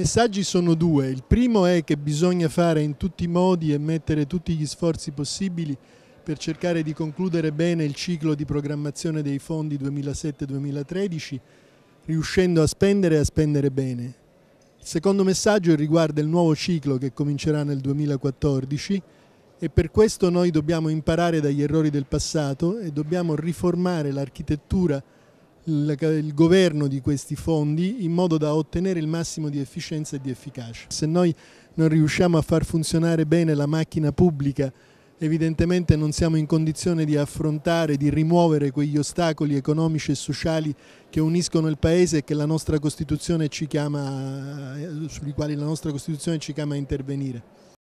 messaggi sono due. Il primo è che bisogna fare in tutti i modi e mettere tutti gli sforzi possibili per cercare di concludere bene il ciclo di programmazione dei fondi 2007-2013, riuscendo a spendere e a spendere bene. Il secondo messaggio riguarda il nuovo ciclo che comincerà nel 2014 e per questo noi dobbiamo imparare dagli errori del passato e dobbiamo riformare l'architettura il, il, governo di questi fondi in modo da ottenere il massimo di efficienza e di efficacia. Se noi non riusciamo a far funzionare bene la macchina pubblica, evidentemente non siamo in condizione di affrontare, di rimuovere quegli ostacoli economici e sociali che uniscono il Paese e chiama, eh, sui quali la nostra Costituzione ci chiama a intervenire.